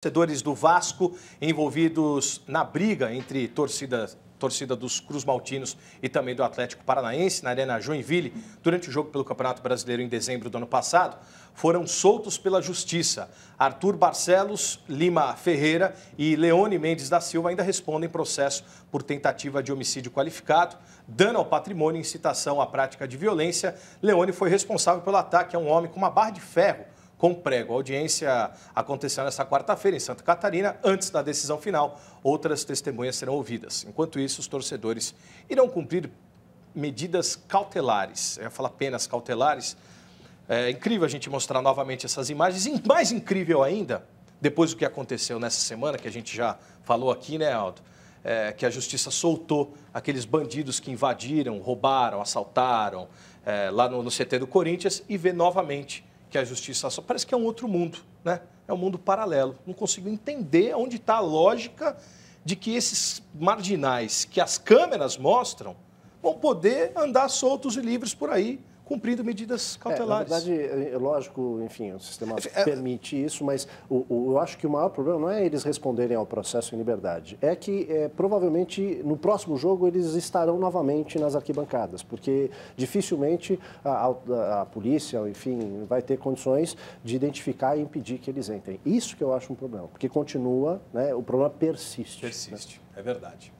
Torcedores do Vasco envolvidos na briga entre torcida, torcida dos Cruz Maltinos e também do Atlético Paranaense na Arena Joinville durante o jogo pelo Campeonato Brasileiro em dezembro do ano passado foram soltos pela Justiça. Arthur Barcelos, Lima Ferreira e Leone Mendes da Silva ainda respondem processo por tentativa de homicídio qualificado, dano ao patrimônio e incitação à prática de violência. Leone foi responsável pelo ataque a um homem com uma barra de ferro com prego. A audiência aconteceu nesta quarta-feira em Santa Catarina. Antes da decisão final, outras testemunhas serão ouvidas. Enquanto isso, os torcedores irão cumprir medidas cautelares. Eu ia falar apenas cautelares. É incrível a gente mostrar novamente essas imagens. E mais incrível ainda, depois do que aconteceu nessa semana, que a gente já falou aqui, né, Aldo? É, que a justiça soltou aqueles bandidos que invadiram, roubaram, assaltaram é, lá no, no CT do Corinthians e vê novamente que a justiça só parece que é um outro mundo, né? É um mundo paralelo. Não consigo entender onde está a lógica de que esses marginais que as câmeras mostram vão poder andar soltos e livres por aí, cumprindo medidas cautelares. É, na verdade, é, é lógico, enfim, o sistema é, é, permite isso, mas o, o, eu acho que o maior problema não é eles responderem ao processo em liberdade, é que é, provavelmente no próximo jogo eles estarão novamente nas arquibancadas, porque dificilmente a, a, a, polícia, enfim, vai ter condições de identificar e impedir que eles entrem. Isso que eu acho um problema, porque continua, né, o problema persiste. Né? Persiste, né? é verdade.